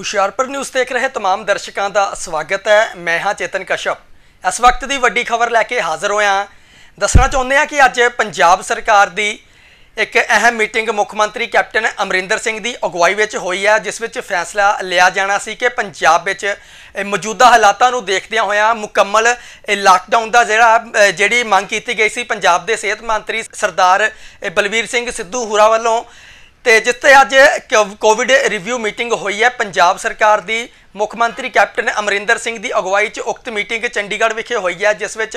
Hoshiarpur news ਦੇਖ ਰਹੇ तमाम ਦਰਸ਼ਕਾਂ ਦਾ ਸਵਾਗਤ ਹੈ ਮੈਂ ਹਾਂ ਚੇਤਨ ਕਸ਼ਪ ਇਸ ਵਕਤ ਦੀ ਵੱਡੀ ਖਬਰ ਲੈ ਕੇ ਹਾਜ਼ਰ ਹੋਇਆ ਦੱਸਣਾ ਚਾਹੁੰਦੇ ਹਾਂ ਕਿ ਅੱਜ ਪੰਜਾਬ ਸਰਕਾਰ ਦੀ ਇੱਕ ਅਹਿਮ ਮੀਟਿੰਗ ਮੁੱਖ ਮੰਤਰੀ ਕੈਪਟਨ ਅਮਰਿੰਦਰ ਸਿੰਘ ਦੀ ਅਗਵਾਈ ਵਿੱਚ ਹੋਈ ਹੈ ਜਿਸ ਵਿੱਚ ਫੈਸਲਾ ਲਿਆ ਜਾਣਾ ਸੀ ਕਿ ਪੰਜਾਬ ਵਿੱਚ ਮੌਜੂਦਾ ਹਾਲਾਤਾਂ ਨੂੰ ਦੇਖਦਿਆਂ ਹੋਇਆਂ ਮੁਕੰਮਲ ਲਾਕਡਾਊਨ ਦਾ ਜਿਹੜਾ ਜਿਹੜੀ ਮੰਗ ਕੀਤੀ ਗਈ ਸੀ ਪੰਜਾਬ ਦੇ ਸਿਹਤ ਮੰਤਰੀ ਸਰਦਾਰ ਬਲਵੀਰ ਸਿੰਘ ਸਿੱਧੂ ਹੁਰਾ ਵੱਲੋਂ ਤੇ ਜਿੱਥੇ ਅੱਜ ਕੋਵਿਡ ਰਿਵਿਊ ਮੀਟਿੰਗ ਹੋਈ ਹੈ ਪੰਜਾਬ ਸਰਕਾਰ ਦੀ ਮੁੱਖ ਮੰਤਰੀ ਕੈਪਟਨ ਅਮਰਿੰਦਰ ਸਿੰਘ ਦੀ ਅਗਵਾਈ 'ਚ ਉਕਤ ਮੀਟਿੰਗ ਚੰਡੀਗੜ੍ਹ ਵਿਖੇ ਹੋਈ ਹੈ ਜਿਸ ਵਿੱਚ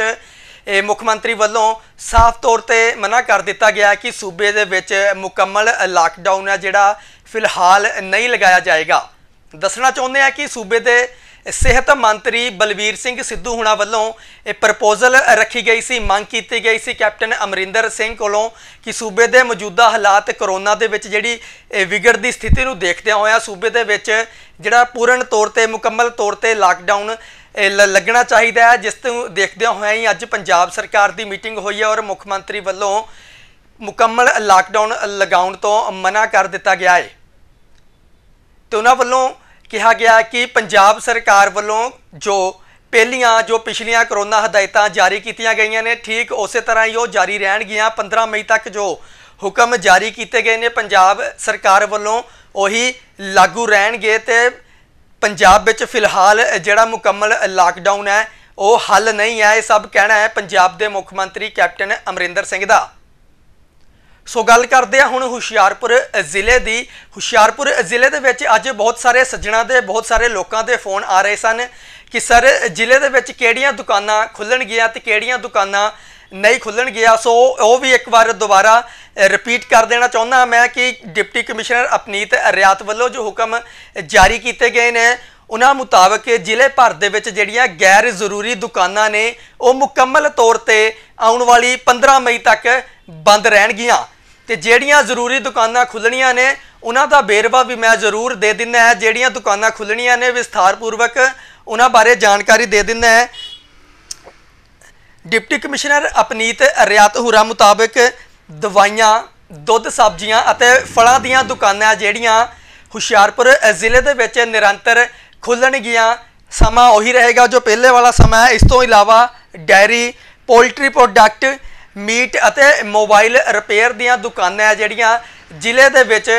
ਇਹ ਮੁੱਖ ਮੰਤਰੀ ਵੱਲੋਂ ਸਾਫ਼ ਤੌਰ ਤੇ ਮਨਾ ਕਰ ਦਿੱਤਾ ਗਿਆ ਕਿ ਸੂਬੇ ਦੇ ਵਿੱਚ ਮੁਕੰਮਲ ਲਾਕਡਾਊਨ ਹੈ ਜਿਹੜਾ ਫਿਲਹਾਲ ਨਹੀਂ ਲਗਾਇਆ ਜਾਏਗਾ ਦੱਸਣਾ ਚਾਹੁੰਦੇ ਆ ਕਿ ਸੂਬੇ ਦੇ ਸਿਹਤ ਮੰਤਰੀ ਬਲਬੀਰ ਸਿੰਘ ਸਿੱਧੂ ਹੁਣਾ ਵੱਲੋਂ ਇਹ ਪ੍ਰਪੋਜ਼ਲ ਰੱਖੀ ਗਈ ਸੀ ਮੰਗ ਕੀਤੀ ਗਈ ਸੀ ਕੈਪਟਨ ਅਮਰਿੰਦਰ ਸਿੰਘ ਕੋਲੋਂ ਕਿ ਸੂਬੇ ਦੇ ਮੌਜੂਦਾ ਹਾਲਾਤ ਕਰੋਨਾ ਦੇ ਵਿੱਚ ਜਿਹੜੀ ਵਿਗੜਦੀ ਸਥਿਤੀ ਨੂੰ ਦੇਖਦਿਆਂ ਹੋਇਆ ਸੂਬੇ ਦੇ ਵਿੱਚ ਜਿਹੜਾ ਪੂਰਨ ਤੌਰ ਤੇ ਮੁਕੰਮਲ ਤੌਰ ਤੇ ਲਾਕਡਾਊਨ ਲੱਗਣਾ ਚਾਹੀਦਾ ਹੈ ਜਿਸ ਨੂੰ ਦੇਖਦਿਆਂ ਹੋਇਆਂ ਹੀ ਅੱਜ ਪੰਜਾਬ ਸਰਕਾਰ ਦੀ ਮੀਟਿੰਗ ਹੋਈ ਹੈ ਔਰ ਮੁੱਖ ਮੰਤਰੀ ਵੱਲੋਂ ਮੁਕੰਮਲ ਲਾਕਡਾਊਨ ਲਗਾਉਣ ਤੋਂ ਮਨਾ ਕਰ ਦਿੱਤਾ ਗਿਆ ਹੈ ਤੇ ਉਹਨਾਂ ਵੱਲੋਂ ਕਿਹਾ ਗਿਆ ਕਿ ਪੰਜਾਬ ਸਰਕਾਰ ਵੱਲੋਂ ਜੋ ਪਹਿਲੀਆਂ ਜੋ ਪਿਛਲੀਆਂ ਕਰੋਨਾ ਹਦਾਇਤਾਂ ਜਾਰੀ ਕੀਤੀਆਂ ਗਈਆਂ ਨੇ ਠੀਕ ਉਸੇ ਤਰ੍ਹਾਂ ਹੀ ਉਹ ਜਾਰੀ ਰਹਿਣਗੀਆਂ 15 ਮਈ ਤੱਕ ਜੋ ਹੁਕਮ ਜਾਰੀ ਕੀਤੇ ਗਏ ਨੇ ਪੰਜਾਬ ਸਰਕਾਰ ਵੱਲੋਂ ਉਹੀ ਲਾਗੂ ਰਹਿਣਗੇ ਤੇ ਪੰਜਾਬ ਵਿੱਚ ਫਿਲਹਾਲ ਜਿਹੜਾ ਮੁਕੰਮਲ ਲਾਕਡਾਊਨ ਹੈ ਉਹ ਹੱਲ ਨਹੀਂ ਹੈ ਇਹ ਸਭ ਕਹਿਣਾ ਹੈ ਪੰਜਾਬ ਦੇ ਮੁੱਖ ਮੰਤਰੀ ਕੈਪਟਨ ਅਮਰਿੰਦਰ ਸਿੰਘ ਦਾ ਸੋ ਗੱਲ ਕਰਦੇ ਆ ਹੁਣ ਹੁਸ਼ਿਆਰਪੁਰ ਜ਼ਿਲ੍ਹੇ ਦੀ ਹੁਸ਼ਿਆਰਪੁਰ ਜ਼ਿਲ੍ਹੇ ਦੇ ਵਿੱਚ ਅੱਜ ਬਹੁਤ ਸਾਰੇ ਸੱਜਣਾ ਦੇ ਬਹੁਤ ਸਾਰੇ ਲੋਕਾਂ ਦੇ ਫੋਨ ਆ ਰਹੇ ਸਨ ਕਿ ਸਰ ਜ਼ਿਲ੍ਹੇ ਦੇ ਵਿੱਚ ਕਿਹੜੀਆਂ ਦੁਕਾਨਾਂ ਖੁੱਲਣਗੀਆਂ ਤੇ ਕਿਹੜੀਆਂ ਦੁਕਾਨਾਂ ਨਹੀਂ ਖੁੱਲਣ ਗਿਆ ਸੋ ਉਹ ਵੀ ਇੱਕ ਵਾਰ ਦੁਬਾਰਾ ਰਿਪੀਟ ਕਰ ਦੇਣਾ ਚਾਹੁੰਦਾ ਮੈਂ ਕਿ ਡਿਪਟੀ ਕਮਿਸ਼ਨਰ ਅਪਨੀਤ ਰਿਆਤ ਵੱਲੋਂ ਜੋ ਹੁਕਮ ਜਾਰੀ ਕੀਤੇ ਗਏ ਨੇ ਉਹਨਾਂ ਮੁਤਾਬਕ ਜ਼ਿਲ੍ਹੇ ਭਰ ਦੇ ਵਿੱਚ ਜਿਹੜੀਆਂ ਗੈਰ ਜ਼ਰੂਰੀ ਦੁਕਾਨਾਂ ਨੇ ਉਹ ਮੁਕੰਮਲ ਤੌਰ ਤੇ ਆਉਣ ਵਾਲੀ 15 ਮਈ ਤੱਕ ਬੰਦ ਰਹਿਣਗੀਆਂ ਤੇ ਜਿਹੜੀਆਂ ਜ਼ਰੂਰੀ ਦੁਕਾਨਾਂ ਖੁੱਲਣੀਆਂ ਨੇ ਉਹਨਾਂ ਦਾ ਬੇਰਵਾ ਵੀ ਮੈਂ ਜ਼ਰੂਰ ਦੇ ਦਿੰਦਾ ਹੈ ਜਿਹੜੀਆਂ ਦੁਕਾਨਾਂ ਖੁੱਲਣੀਆਂ ਨੇ ਵਿਸਥਾਰਪੂਰਵਕ ਉਹਨਾਂ ਬਾਰੇ ਜਾਣਕਾਰੀ ਦੇ ਦਿੰਦਾ ਹੈ ਡਿਪਟੀ ਕਮਿਸ਼ਨਰ ਅਪਨੀਤ ਰਿਆਤ ਹੁਰਾ ਮੁਤਾਬਕ ਦਵਾਈਆਂ ਦੁੱਧ ਸਬਜ਼ੀਆਂ ਅਤੇ ਫਲਾਂ ਦੀਆਂ ਦੁਕਾਨਾਂ ਜਿਹੜੀਆਂ ਹੁਸ਼ਿਆਰਪੁਰ ਜ਼ਿਲ੍ਹੇ ਦੇ ਵਿੱਚ ਨਿਰੰਤਰ ਖੁੱਲਣਗੀਆਂ ਸਮਾਂ ਉਹੀ ਰਹੇਗਾ ਜੋ ਪਹਿਲੇ ਵਾਲਾ ਸਮਾਂ ਹੈ ਇਸ ਤੋਂ ਇਲਾਵਾ ਡੈਰੀ ਪੋਲਟਰੀ ਪ੍ਰੋਡਕਟ ਮੀਟ ਅਤੇ ਮੋਬਾਈਲ ਰਿਪੇਅਰ ਦੀਆਂ ਦੁਕਾਨਾਂ ਜਿਹੜੀਆਂ ਜ਼ਿਲ੍ਹੇ ਦੇ ਵਿੱਚ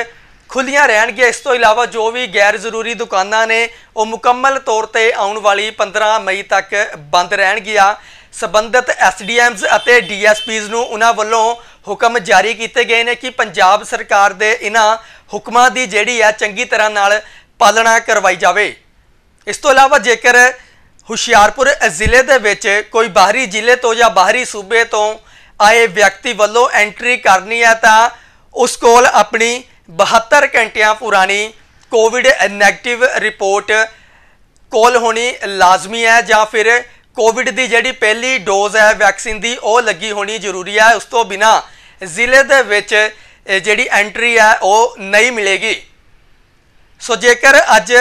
ਖੁੱਲੀਆਂ ਰਹਿਣਗੀਆਂ ਇਸ ਤੋਂ ਇਲਾਵਾ ਜੋ ਵੀ ਗੈਰ ਜ਼ਰੂਰੀ ਦੁਕਾਨਾਂ ਨੇ ਉਹ ਮੁਕੰਮਲ ਤੌਰ ਤੇ ਆਉਣ ਵਾਲੀ 15 ਮਈ ਤੱਕ ਬੰਦ ਰਹਿਣਗੀਆਂ ਸਬੰਧਤ ਐਸਡੀਐਮਸ ਅਤੇ ਡੀਐਸਪੀਜ਼ ਨੂੰ ਉਹਨਾਂ ਵੱਲੋਂ ਹੁਕਮ ਜਾਰੀ ਕੀਤੇ ਗਏ ਨੇ ਕਿ ਪੰਜਾਬ ਸਰਕਾਰ ਦੇ ਇਹਨਾਂ ਹੁਕਮਾਂ ਦੀ ਜਿਹੜੀ ਹੈ ਚੰਗੀ ਤਰ੍ਹਾਂ ਨਾਲ ਪਾਲਣਾ ਕਰਵਾਈ ਜਾਵੇ ਇਸ ਤੋਂ ਇਲਾਵਾ ਜੇਕਰ ਹੁਸ਼ਿਆਰਪੁਰ ਜ਼ਿਲ੍ਹੇ ਦੇ ਵਿੱਚ ਕੋਈ ਬਾਹਰੀ ਜ਼ਿਲ੍ਹੇ ਤੋਂ ਜਾਂ ਬਾਹਰੀ ਸੂਬੇ ਤੋਂ ਆਏ ਵਿਅਕਤੀ ਵੱਲੋਂ ਐਂਟਰੀ ਕਰਨੀ ਹੈ ਤਾਂ ਉਸ ਕੋਲ ਆਪਣੀ 72 ਘੰਟਿਆਂ ਪੁਰਾਣੀ ਕੋਵਿਡ ਨੈਗੇਟਿਵ ਰਿਪੋਰਟ ਕੋਲ ਹੋਣੀ ਲਾਜ਼ਮੀ ਹੈ ਜਾਂ ਫਿਰ ਕੋਵਿਡ ਦੀ ਜਿਹੜੀ ਪਹਿਲੀ ਡੋਜ਼ ਹੈ ਵੈਕਸੀਨ ਦੀ ਉਹ ਲੱਗੀ ਹੋਣੀ ਜ਼ਰੂਰੀ ਹੈ ਉਸ ਤੋਂ ਬਿਨਾ ਜ਼ਿਲ੍ਹੇ ਦੇ ਵਿੱਚ ਜਿਹੜੀ ਐਂਟਰੀ ਹੈ ਉਹ ਨਹੀਂ ਮਿਲੇਗੀ ਸੋ ਜੇਕਰ ਅੱਜ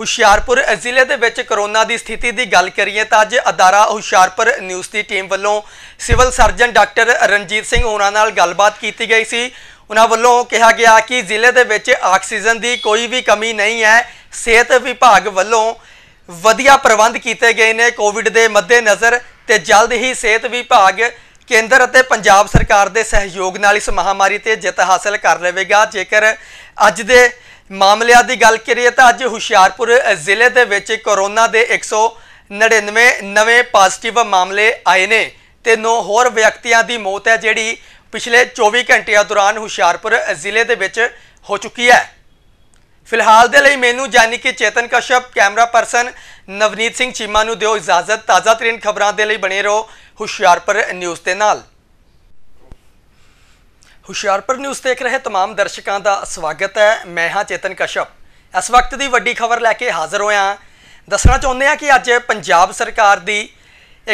ਹੁਸ਼ਿਆਰਪੁਰ ਜ਼ਿਲ੍ਹੇ ਦੇ ਵਿੱਚ ਕਰੋਨਾ ਦੀ ਸਥਿਤੀ ਦੀ ਗੱਲ ਕਰੀਏ ਤਾਂ ਅੱਜ ਅਦਾਰਾ ਹੁਸ਼ਿਆਰਪੁਰ ਨਿਊਜ਼ ਦੀ ਟੀਮ ਵੱਲੋਂ civil surgeon doctor Ranjit Singh ਹੋਰਾਂ ਨਾਲ ਗੱਲਬਾਤ ਕੀਤੀ ਗਈ ਸੀ ਉਹਨਾਂ ਵੱਲੋਂ ਕਿਹਾ ਗਿਆ ਕਿ ਜ਼ਿਲ੍ਹੇ ਦੇ ਵਿੱਚ ਆਕਸੀਜਨ ਦੀ ਕੋਈ ਵੀ ਕਮੀ ਨਹੀਂ ਹੈ ਸਿਹਤ ਵਿਭਾਗ ਵੱਲੋਂ ਵਧੀਆ ਪ੍ਰਬੰਧ ਕੀਤੇ ਗਏ ਨੇ ਕੋਵਿਡ ਦੇ ਮੱਦੇਨਜ਼ਰ ਤੇ ਜਲਦ ਹੀ ਸਿਹਤ ਵਿਭਾਗ ਕੇਂਦਰ ਅਤੇ ਪੰਜਾਬ ਸਰਕਾਰ ਦੇ ਸਹਿਯੋਗ ਨਾਲ ਇਸ ਮਹਾਮਾਰੀ ਤੇ ਜਿੱਤ ਹਾਸਲ ਕਰ ਲਵੇਗਾ ਜੇਕਰ ਅੱਜ ਦੇ ਮਾਮਲਿਆਂ ਦੀ ਗੱਲ ਕਰੀਏ ਤਾਂ ਅੱਜ ਹੁਸ਼ਿਆਰਪੁਰ ਜ਼ਿਲ੍ਹੇ ਦੇ ਵਿੱਚ ਕੋਰੋਨਾ ਦੇ 199 ਨਵੇਂ ਪੋਜ਼ਿਟਿਵ ਮਾਮਲੇ ਆਏ ਨੇ ਤੇ 9 ਹੋਰ ਵਿਅਕਤੀਆਂ ਦੀ ਮੌਤ ਹੈ ਜਿਹੜੀ ਪਿਛਲੇ 24 ਘੰਟਿਆਂ ਦੌਰਾਨ ਹੁਸ਼ਿਆਰਪੁਰ ਜ਼ਿਲ੍ਹੇ ਦੇ ਵਿੱਚ ਹੋ ਚੁੱਕੀ ਹੈ ਫਿਲਹਾਲ ਦੇ ਲਈ ਮੈਨੂੰ ਜਾਨੀ ਕਿ ਚੇਤਨ ਕਸ਼ਪ ਕੈਮਰਾ ਪਰਸਨ ਨਵਨੀਤ ਸਿੰਘ ਚੀਮਾ ਨੂੰ ਦਿਓ ਇਜਾਜ਼ਤ ਤਾਜ਼ਾ ਤਰੀਨ ਖਬਰਾਂ ਦੇ ਲਈ ਬਣੇ ਰਹੋ ਹੁਸ਼ਿਆਰਪੁਰ ਨਿਊਜ਼ ਦੇ ਨਾਲ ਹੁਸ਼ਿਆਰਪੁਰ ਨਿਊਜ਼ ਦੇਖ ਰਹੇ तमाम ਦਰਸ਼ਕਾਂ ਦਾ ਸਵਾਗਤ ਹੈ ਮੈਂ ਹਾਂ ਚੇਤਨ ਕਸ਼ਪ ਇਸ ਵਕਤ ਦੀ ਵੱਡੀ ਖਬਰ ਲੈ ਕੇ ਹਾਜ਼ਰ ਹੋਇਆ ਦੱਸਣਾ ਚਾਹੁੰਦੇ ਹਾਂ ਕਿ ਅੱਜ ਪੰਜਾਬ ਸਰਕਾਰ ਦੀ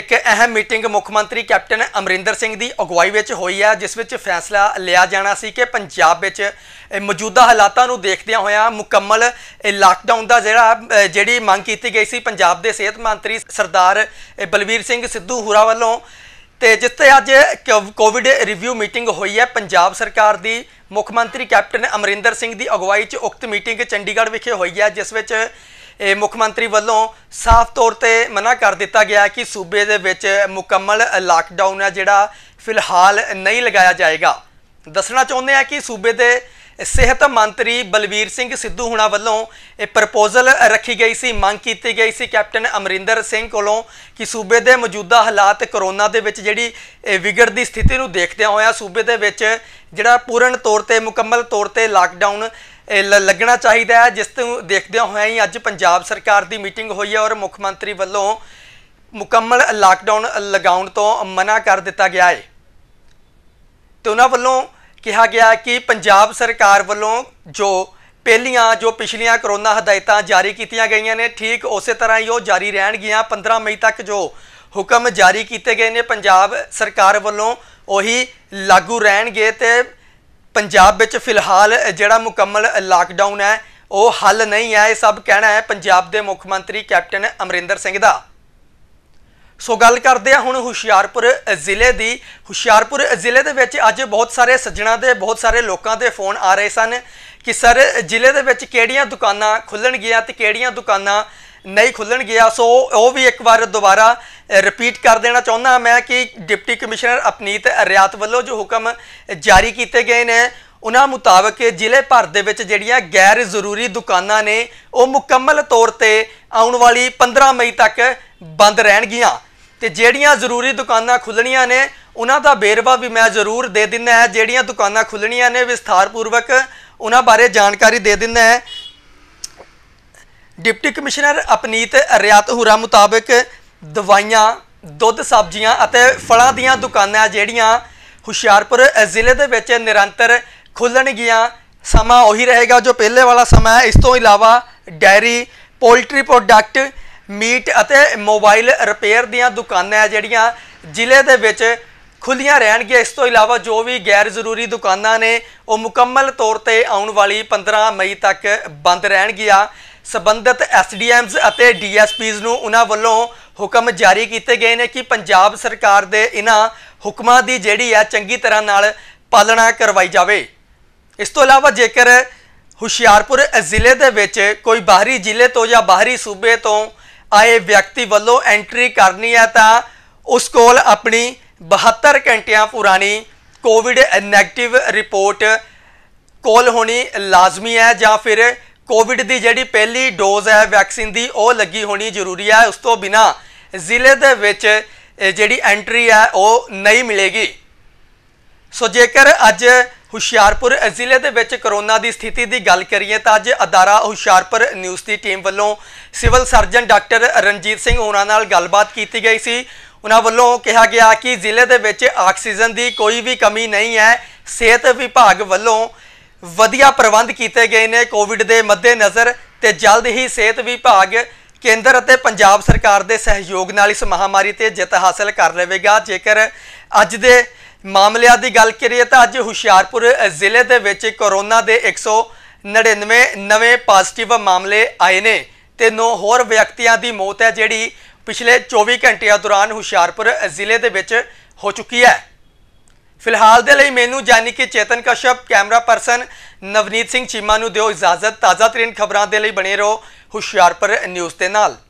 ਇੱਕ ਅਹਿਮ ਮੀਟਿੰਗ ਮੁੱਖ ਮੰਤਰੀ ਕੈਪਟਨ ਅਮਰਿੰਦਰ ਸਿੰਘ ਦੀ ਅਗਵਾਈ ਵਿੱਚ ਹੋਈ ਹੈ ਜਿਸ ਵਿੱਚ ਫੈਸਲਾ ਲਿਆ ਜਾਣਾ ਸੀ ਕਿ ਪੰਜਾਬ ਵਿੱਚ ਮੌਜੂਦਾ ਹਾਲਾਤਾਂ ਨੂੰ ਦੇਖਦਿਆਂ ਹੋਇਆਂ ਮੁਕੰਮਲ ਲਾਕਡਾਊਨ ਦਾ ਜਿਹੜਾ ਜਿਹੜੀ ਮੰਗ ਕੀਤੀ ਗਈ ਸੀ ਪੰਜਾਬ ਦੇ ਸਿਹਤ ਮੰਤਰੀ ਸਰਦਾਰ ਬਲਵੀਰ ਸਿੰਘ ਸਿੱਧੂ ਹੁਰਾ ਵੱਲੋਂ ਤੇ ਜਿੱਥੇ ਅੱਜ ਕੋਵਿਡ ਰਿਵਿਊ ਮੀਟਿੰਗ ਹੋਈ ਹੈ ਪੰਜਾਬ ਸਰਕਾਰ ਦੀ ਮੁੱਖ ਮੰਤਰੀ ਕੈਪਟਨ ਅਮਰਿੰਦਰ ਸਿੰਘ ਦੀ ਅਗਵਾਈ 'ਚ ਉਕਤ ਮੀਟਿੰਗ ਚੰਡੀਗੜ੍ਹ ਵਿਖੇ ਹੋਈ ਹੈ ਜਿਸ ਵਿੱਚ ਇਹ ਮੁੱਖ ਮੰਤਰੀ ਵੱਲੋਂ ਸਾਫ਼ ਤੌਰ ਤੇ ਮਨਾ ਕਰ ਦਿੱਤਾ ਗਿਆ ਕਿ ਸੂਬੇ ਦੇ ਵਿੱਚ ਮੁਕੰਮਲ ਲਾਕਡਾਊਨ ਹੈ ਜਿਹੜਾ ਫਿਲਹਾਲ ਨਹੀਂ ਲਗਾਇਆ ਜਾਏਗਾ ਦੱਸਣਾ ਚਾਹੁੰਦੇ ਆ ਕਿ ਸੂਬੇ ਦੇ ਸਿਹਤ ਮੰਤਰੀ ਬਲਬੀਰ ਸਿੰਘ ਸਿੱਧੂ ਹੁਣਾ ਵੱਲੋਂ ਇਹ ਪ੍ਰਪੋਜ਼ਲ ਰੱਖੀ ਗਈ ਸੀ ਮੰਗ ਕੀਤੀ ਗਈ ਸੀ ਕੈਪਟਨ ਅਮਰਿੰਦਰ ਸਿੰਘ ਕੋਲੋਂ ਕਿ ਸੂਬੇ ਦੇ ਮੌਜੂਦਾ ਹਾਲਾਤ ਕਰੋਨਾ ਦੇ ਵਿੱਚ ਜਿਹੜੀ ਵਿਗੜਦੀ ਸਥਿਤੀ ਨੂੰ ਦੇਖਦਿਆਂ ਹੋਇਆ ਸੂਬੇ ਦੇ ਵਿੱਚ ਜਿਹੜਾ ਪੂਰਨ ਤੌਰ ਤੇ ਮੁਕੰਮਲ ਤੌਰ ਤੇ ਲਾਕਡਾਊਨ ਲੱਗਣਾ ਚਾਹੀਦਾ ਹੈ ਜਿਸ ਨੂੰ ਦੇਖਦਿਆਂ ਹੋਇਆ ਹੀ ਅੱਜ ਪੰਜਾਬ ਸਰਕਾਰ ਦੀ ਮੀਟਿੰਗ ਹੋਈ ਹੈ ਔਰ ਮੁੱਖ ਮੰਤਰੀ ਵੱਲੋਂ ਮੁਕੰਮਲ ਲਾਕਡਾਊਨ ਲਗਾਉਣ ਤੋਂ ਮਨਾ ਕਰ ਦਿੱਤਾ ਗਿਆ ਹੈ ਤੇ ਉਹਨਾਂ ਵੱਲੋਂ ਕਿਹਾ ਗਿਆ ਕਿ ਪੰਜਾਬ ਸਰਕਾਰ ਵੱਲੋਂ ਜੋ ਪਹਿਲੀਆਂ ਜੋ ਪਿਛਲੀਆਂ ਕਰੋਨਾ ਹਦਾਇਤਾਂ ਜਾਰੀ ਕੀਤੀਆਂ ਗਈਆਂ ਨੇ ਠੀਕ ਉਸੇ ਤਰ੍ਹਾਂ ਹੀ ਉਹ ਜਾਰੀ ਰਹਿਣਗੀਆਂ 15 ਮਈ ਤੱਕ ਜੋ ਹੁਕਮ ਜਾਰੀ ਕੀਤੇ ਗਏ ਨੇ ਪੰਜਾਬ ਸਰਕਾਰ ਵੱਲੋਂ ਉਹੀ ਲਾਗੂ ਰਹਿਣਗੇ ਤੇ ਪੰਜਾਬ ਵਿੱਚ ਫਿਲਹਾਲ ਜਿਹੜਾ ਮੁਕੰਮਲ ਲਾਕਡਾਊਨ ਹੈ ਉਹ ਹੱਲ ਨਹੀਂ ਹੈ ਇਹ ਸਭ ਕਹਿਣਾ ਹੈ ਪੰਜਾਬ ਦੇ ਮੁੱਖ ਮੰਤਰੀ ਕੈਪਟਨ ਅਮਰਿੰਦਰ ਸਿੰਘ ਦਾ ਸੋ ਗੱਲ ਕਰਦੇ ਆ ਹੁਣ ਹੁਸ਼ਿਆਰਪੁਰ ਜ਼ਿਲ੍ਹੇ ਦੀ ਹੁਸ਼ਿਆਰਪੁਰ ਜ਼ਿਲ੍ਹੇ ਦੇ ਵਿੱਚ ਅੱਜ ਬਹੁਤ ਸਾਰੇ ਸੱਜਣਾ ਦੇ ਬਹੁਤ ਸਾਰੇ ਲੋਕਾਂ ਦੇ ਫੋਨ ਆ ਰਹੇ ਸਨ ਕਿ ਸਰ ਜ਼ਿਲ੍ਹੇ ਦੇ ਵਿੱਚ ਕਿਹੜੀਆਂ ਦੁਕਾਨਾਂ ਖੁੱਲਣਗੀਆਂ ਤੇ ਕਿਹੜੀਆਂ ਦੁਕਾਨਾਂ ਨਹੀਂ ਖੁੱਲਣਗੀਆਂ ਸੋ ਉਹ ਵੀ ਇੱਕ ਵਾਰ ਦੁਬਾਰਾ ਰਿਪੀਟ ਕਰ ਦੇਣਾ ਚਾਹੁੰਦਾ ਮੈਂ ਕਿ ਡਿਪਟੀ ਕਮਿਸ਼ਨਰ ਅਪਨੀਤ ਰਿਆਤ ਵੱਲੋਂ ਜੋ ਹੁਕਮ ਜਾਰੀ ਕੀਤੇ ਗਏ ਨੇ ਉਹਨਾਂ ਮੁਤਾਬਕ ਜ਼ਿਲ੍ਹੇ ਭਰ ਦੇ ਵਿੱਚ ਜਿਹੜੀਆਂ ਗੈਰ ਜ਼ਰੂਰੀ ਦੁਕਾਨਾਂ ਨੇ ਉਹ ਮੁਕੰਮਲ ਤੌਰ ਤੇ ਆਉਣ ਵਾਲੀ 15 ਮਈ ਤੱਕ ਬੰਦ ਰਹਿਣਗੀਆਂ ਤੇ ਜਿਹੜੀਆਂ ਜ਼ਰੂਰੀ ਦੁਕਾਨਾਂ ਖੁੱਲਣੀਆਂ ਨੇ ਉਹਨਾਂ ਦਾ ਬੇਰਵਾ ਵੀ ਮੈਂ ਜ਼ਰੂਰ ਦੇ ਦਿੰਦਾ ਹੈ ਜਿਹੜੀਆਂ ਦੁਕਾਨਾਂ ਖੁੱਲਣੀਆਂ ਨੇ ਵਿਸਥਾਰਪੂਰਵਕ ਉਹਨਾਂ ਬਾਰੇ ਜਾਣਕਾਰੀ ਦੇ ਦਿੰਦਾ ਹੈ ਡਿਪਟੀ ਕਮਿਸ਼ਨਰ ਅਪਨੀਤ ਰਿਆਤ ਹੁਰਾ ਮੁਤਾਬਕ ਦਵਾਈਆਂ ਦੁੱਧ ਸਬਜ਼ੀਆਂ ਅਤੇ ਫਲਾਂ ਦੀਆਂ ਦੁਕਾਨਾਂ ਜਿਹੜੀਆਂ ਹੁਸ਼ਿਆਰਪੁਰ ਜ਼ਿਲ੍ਹੇ ਦੇ ਵਿੱਚ ਨਿਰੰਤਰ ਖੁੱਲਣਗੀਆਂ ਸਮਾਂ ਉਹੀ ਰਹੇਗਾ ਜੋ ਪਹਿਲੇ ਵਾਲਾ ਸਮਾਂ ਹੈ ਇਸ ਤੋਂ ਇਲਾਵਾ ਡੈਰੀ ਪੋਲਟਰੀ ਪ੍ਰੋਡਕਟ ਮੀਟ ਅਤੇ ਮੋਬਾਈਲ ਰਿਪੇਅਰ ਦੀਆਂ ਦੁਕਾਨਾਂ ਜਿਹੜੀਆਂ ਜ਼ਿਲ੍ਹੇ ਦੇ ਵਿੱਚ ਖੁੱਲੀਆਂ ਰਹਿਣਗੀਆਂ ਇਸ ਤੋਂ ਇਲਾਵਾ ਜੋ ਵੀ ਗੈਰ ਜ਼ਰੂਰੀ ਦੁਕਾਨਾਂ ਨੇ ਉਹ ਮੁਕੰਮਲ ਤੌਰ ਤੇ ਆਉਣ ਵਾਲੀ 15 ਮਈ ਤੱਕ ਬੰਦ ਰਹਿਣਗੀਆਂ ਸਬੰਧਤ ਐਸਡੀਐਮਸ ਅਤੇ ਡੀਐਸਪੀਜ਼ ਨੂੰ ਉਹਨਾਂ ਵੱਲੋਂ ਹੁਕਮ ਜਾਰੀ ਕੀਤੇ ਗਏ ਨੇ ਕਿ ਪੰਜਾਬ ਸਰਕਾਰ ਦੇ ਇਹਨਾਂ ਹੁਕਮਾਂ ਦੀ ਜਿਹੜੀ ਆ ਚੰਗੀ ਤਰ੍ਹਾਂ ਨਾਲ ਪਾਲਣਾ ਕਰਵਾਈ ਜਾਵੇ ਇਸ ਤੋਂ ਇਲਾਵਾ ਜੇਕਰ ਹੁਸ਼ਿਆਰਪੁਰ ਜ਼ਿਲ੍ਹੇ ਦੇ ਵਿੱਚ ਕੋਈ ਬਾਹਰੀ ਜ਼ਿਲ੍ਹੇ ਤੋਂ ਜਾਂ ਬਾਹਰੀ ਸੂਬੇ ਤੋਂ ਆਏ ਵਿਅਕਤੀ ਵੱਲੋਂ ਐਂਟਰੀ ਕਰਨੀ ਹੈ ਤਾਂ ਉਸ ਕੋਲ ਆਪਣੀ 72 ਘੰਟਿਆਂ ਪੁਰਾਣੀ ਕੋਵਿਡ ਨੈਗੇਟਿਵ ਰਿਪੋਰਟ ਕੋਲ ਹੋਣੀ ਲਾਜ਼ਮੀ ਹੈ ਜਾਂ ਫਿਰ ਕੋਵਿਡ ਦੀ ਜਿਹੜੀ ਪਹਿਲੀ ਡੋਜ਼ ਹੈ ਵੈਕਸੀਨ ਦੀ ਉਹ ਲੱਗੀ ਹੋਣੀ ਜ਼ਰੂਰੀ ਹੈ ਉਸ ਤੋਂ ਬਿਨਾ ਜ਼ਿਲ੍ਹੇ ਦੇ ਵਿੱਚ ਜਿਹੜੀ ਐਂਟਰੀ ਹੈ ਉਹ ਨਹੀਂ ਮਿਲੇਗੀ ਸੋ ਜੇਕਰ ਅੱਜ ਹੁਸ਼ਿਆਰਪੁਰ ਜ਼ਿਲ੍ਹੇ ਦੇ ਵਿੱਚ ਕਰੋਨਾ ਦੀ ਸਥਿਤੀ ਦੀ ਗੱਲ ਕਰੀਏ ਤਾਂ ਅੱਜ ਅਦਾਰਾ ਹੁਸ਼ਿਆਰਪੁਰ ਨਿਊਜ਼ ਦੀ ਟੀਮ ਵੱਲੋਂ civil surgeon doctor Ranjit Singh ਹੋਰਾਂ ਨਾਲ ਗੱਲਬਾਤ ਕੀਤੀ ਗਈ ਸੀ ਉਹਨਾਂ ਵੱਲੋਂ ਕਿਹਾ ਗਿਆ ਕਿ ਜ਼ਿਲ੍ਹੇ ਦੇ ਵਿੱਚ ਆਕਸੀਜਨ ਦੀ ਕੋਈ ਵੀ ਕਮੀ ਨਹੀਂ ਹੈ ਸਿਹਤ ਵਿਭਾਗ ਵੱਲੋਂ ਵਧੀਆ ਪ੍ਰਬੰਧ ਕੀਤੇ ਗਏ ਨੇ ਕੋਵਿਡ ਦੇ ਮੱਦੇਨਜ਼ਰ ਤੇ ਜਲਦ ਹੀ ਸਿਹਤ ਵਿਭਾਗ ਕੇਂਦਰ ਅਤੇ ਪੰਜਾਬ ਸਰਕਾਰ ਦੇ ਸਹਿਯੋਗ ਨਾਲ ਇਸ ਮਹਾਮਾਰੀ ਤੇ ਜਿੱਤ ਹਾਸਲ ਕਰ ਲਵੇਗਾ ਜੇਕਰ ਅੱਜ ਦੇ ਮਾਮਲਿਆਂ ਦੀ ਗੱਲ ਕਰੀਏ ਤਾਂ ਅੱਜ ਹੁਸ਼ਿਆਰਪੁਰ ਜ਼ਿਲ੍ਹੇ ਦੇ ਵਿੱਚ ਕੋਰੋਨਾ ਦੇ 199 ਨਵੇਂ ਪੋਜ਼ਿਟਿਵ ਮਾਮਲੇ ਆਏ ਨੇ ਤੇ 9 ਹੋਰ ਵਿਅਕਤੀਆਂ ਦੀ ਮੌਤ ਹੈ ਜਿਹੜੀ ਪਿਛਲੇ 24 ਘੰਟਿਆਂ ਦੌਰਾਨ ਹੁਸ਼ਿਆਰਪੁਰ ਜ਼ਿਲ੍ਹੇ ਦੇ ਵਿੱਚ ਹੋ ਚੁੱਕੀ ਹੈ ਫਿਲਹਾਲ ਦੇ ਲਈ ਮੈਨੂੰ ਜਾਨੀ ਕਿ ਚੇਤਨ ਕਸ਼ਪ ਕੈਮਰਾ ਪਰਸਨ ਨਵਨੀਤ ਸਿੰਘ ਚੀਮਾ ਨੂੰ ਦਿਓ ਇਜਾਜ਼ਤ ਤਾਜ਼ਾ ਤਰੀਨ ਖਬਰਾਂ ਦੇ ਲਈ ਬਣੇ ਰਹੋ ਹੁਸ਼ਿਆਰਪੁਰ ਨਿਊਜ਼ ਦੇ ਨਾਲ